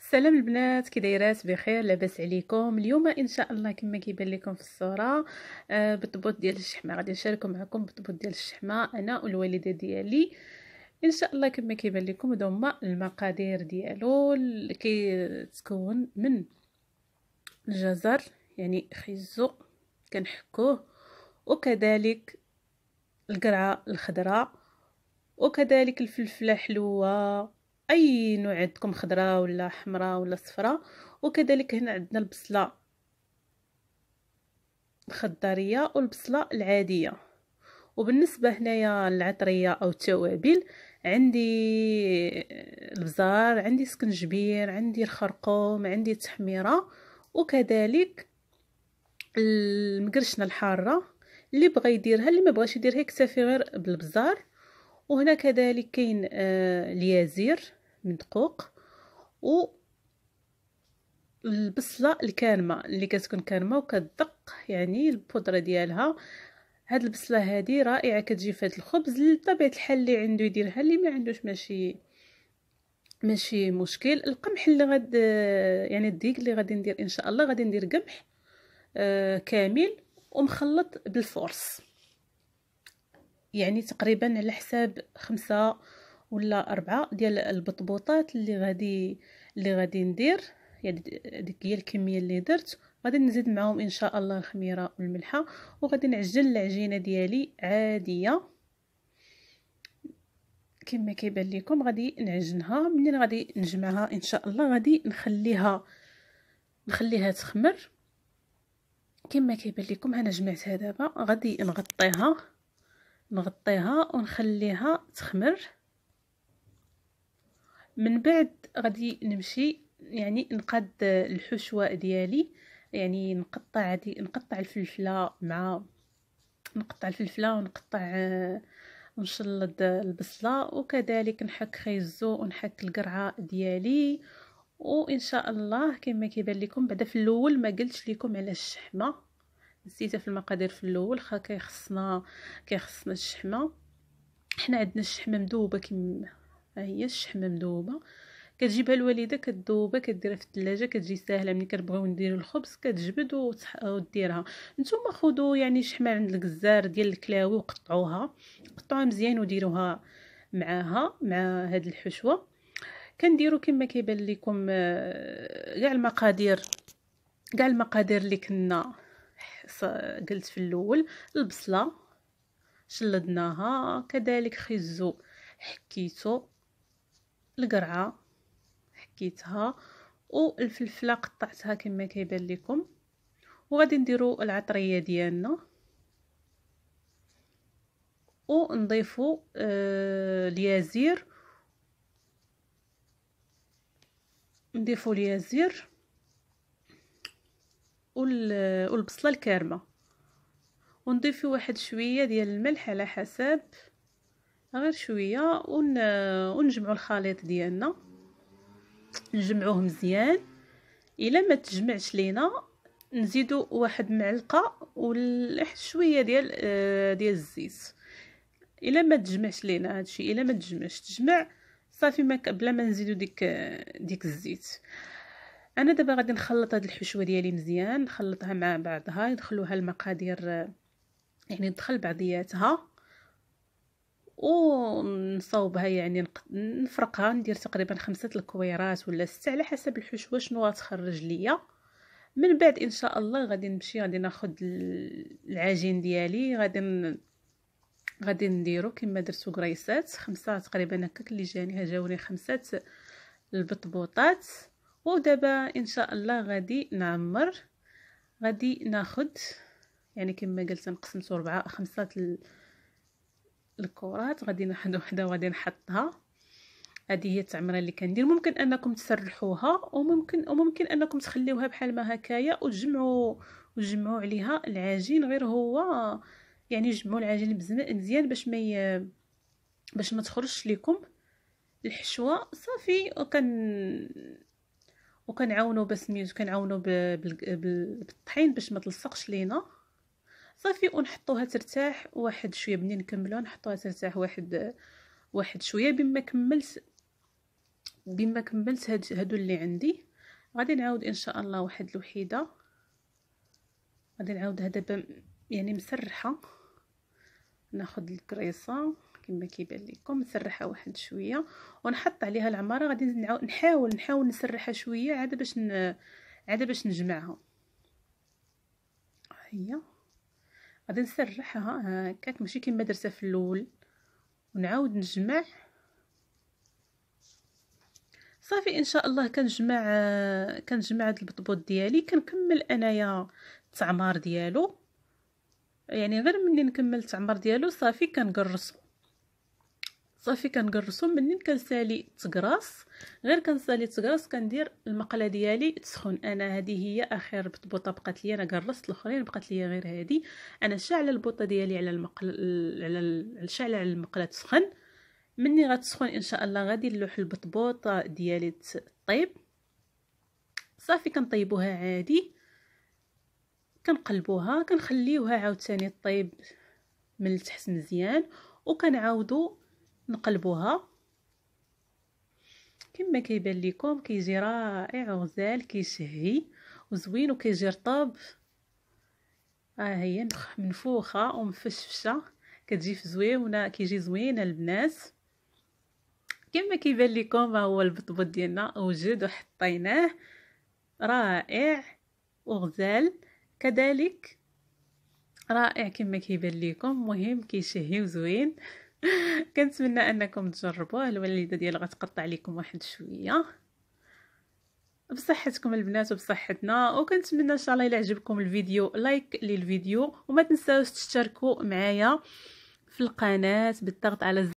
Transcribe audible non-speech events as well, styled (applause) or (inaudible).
السلام البنات كي دايرات بخير لاباس عليكم اليوم ان شاء الله كما كيبان لكم في الصوره آه بطبوط ديال الشحمه غادي نشارك معكم بطبوط ديال الشحمه انا والوالده ديالي ان شاء الله كما كيبان لكم هادو هما المقادير ديالو اللي كيتكون من الجزر يعني خيزو كنحكوه وكذلك القرعه الخضراء وكذلك الفلفله حلوه اي نوع عندكم خضراء ولا حمراء ولا صفراء وكذلك هنا عندنا البصله الخضريه والبصله العاديه وبالنسبه هنايا العطريه او التوابل عندي البزار عندي سكنجبير عندي الخرقوم عندي التحميره وكذلك المقرشنه الحاره اللي بغى يديرها اللي ما بغاش يديرها يكتفي غير بالبزار وهنا كذلك كاين آه اليازير دقوق و البصله الكارمه اللي كتكون كارمه وكتدق يعني البودره ديالها هاد البصله هادي رائعه كتجي في الخبز لطبيعه الحال اللي عنده يديرها اللي ما عندوش ماشي ماشي مشكل القمح اللي غد يعني الديك اللي غادي ندير ان شاء الله غادي ندير قمح آه، كامل ومخلط بالفورس يعني تقريبا على حساب خمسة ولا أربعة ديال البطبوطات اللي غادي اللي غادي ندير يعني ديك هي الكميه اللي درت غادي نزيد معاهم ان شاء الله الخميره والملحه وغادي نعجن العجينه ديالي عاديه كما كيبان لكم غادي نعجنها منين غادي نجمعها ان شاء الله غادي نخليها نخليها تخمر كما كيبان لكم انا جمعتها دابا غادي نغطيها نغطيها ونخليها تخمر من بعد غادي نمشي يعني نقاد الحشوه ديالي يعني نقطع دي نقطع الفلفله مع نقطع الفلفله ونقطع ونشلد آه، البصله وكذلك نحك خيزو ونحك القرعه ديالي وان شاء الله كما كيبان لكم بعدا في الاول ما قلتش لكم على الشحمه نسيتها في المقادير في الاول خا كيخصنا كيخصنا الشحمه حنا عندنا الشحمه مذوبه كما ها هي الشحمه مذوبه كتجيبها الوالده كتذوبها كديرها في الثلاجه كتجي ساهله ملي كنبغيو نديرو الخبز كتجبد وديرها نتوما خذوا يعني شحمه عند الجزار ديال الكلاوي وقطعوها قطعوها مزيان وديروها معاها مع هاد الحشوه كنديرو كما كيبان لكم كاع آه، المقادير كاع المقادير اللي كنا قلت في الاول البصله شلدناها كذلك خزو حكيتو القرعه حكيتها والفلفله قطعتها كما كيبان لكم وغادي نديرو العطريه ديالنا ونضيفو آه اليازير نضيفو اليازير والبصله الكارمه ونضيفو واحد شويه ديال الملح على حسب غير شويه ون... ونجمعوا الخليط ديالنا نجمعوه مزيان الا ما تجمعش لينا نزيدو واحد معلقه ولحد شويه ديال آه، ديال الزيت الا ما تجمعش لينا هادشي الا ما تجمعش تجمع صافي ما بلا ما نزيدو ديك ديك الزيت انا دابا غادي نخلط هاد الحشوه ديالي مزيان نخلطها مع بعضها يدخلوها المقادير يعني تدخل بعضياتها ونصوبها يعني نفرقها ندير تقريبا خمسة الكويرات ولا ستة على حسب الحشوة شنو غتخرج ليا من بعد ان شاء الله غادي نمشي غادي ناخد العجين ديالي غادي غادي نديرو كما درتو كريسات خمسة تقريبا هكاك اللي جاني جاوني خمسة البطبوطات ودابا ان شاء الله غادي نعمر غادي ناخد يعني كما قلت نقسمتو ربعة خمسة الكرات غادي ناخذ وحده وغادي نحطها هذه هي التعمره اللي كندير ممكن انكم تسرحوها وممكن وممكن انكم تخليوها بحال ما هكايا وتجمعوا وتجمعوا عليها العجين غير هو يعني جمعوا العجين مزيان باش ما ي... باش ما تخرجش لكم الحشوه صافي وكن وكنعاونوا بسميت كنعاونوا بالطحين باش ما تلصقش لينا صافي ونحطوها ترتاح واحد شويه بني نكملوها نحطوها ترتاح واحد واحد شويه بما كملت بما كملت هاد هادو اللي عندي غادي نعاود ان شاء الله واحد الوحيده غادي نعاودها دابا يعني مسرحه ناخذ الكريصه كما كيبان لكم نسرحها واحد شويه ونحط عليها العماره غادي نعاود نحاول نحاول نسرحها شويه عاد باش ن... عاد باش نجمعها هي غادي نسرحها هكاك ماشي كيما درتها في الاول ونعاود نجمع صافي ان شاء الله كنجمع كنجمع هاد البطبوط ديالي كنكمل انايا التعمار ديالو يعني غير ملي نكمل التعمار ديالو صافي كنقرصو صافي كنقرصهم منين كنسالي تقراص غير كنسالي تقراص كندير المقله ديالي تسخن انا هذه هي اخر بطبوطه بقات لي انا قرصت الاخرين بقات لي غير هذه انا شاعله البوطه ديالي على المقله على شاعله على المقله تسخن مني غتسخن ان شاء الله غادي نلوح البطبوطه ديالي طيب صافي كنطيبوها عادي كنقلبوها كنخليوها عاوتاني طيب من التحت مزيان وكنعاودو نقلبوها كما كيبان لكم كيجي رائع وغزال كيشهي وزوين وكيجي رطب ها آه هي منفوخه ومفشفشه كتجي في زويونه كيجي زوينه البنات كما كيبان لكم هو البطبوط ديالنا وجد وحطيناه رائع وغزال كذلك رائع كما كيبان لكم مهم كيشهي وزوين (laughs) كنتمنى انكم تجربوه الوليده ديال غتقطع لكم واحد شويه بصحتكم البنات وبصحتنا وكنتمنى ان شاء الله الى عجبكم الفيديو لايك للفيديو وما تنساوش تشتركوا معايا في القناه بالضغط على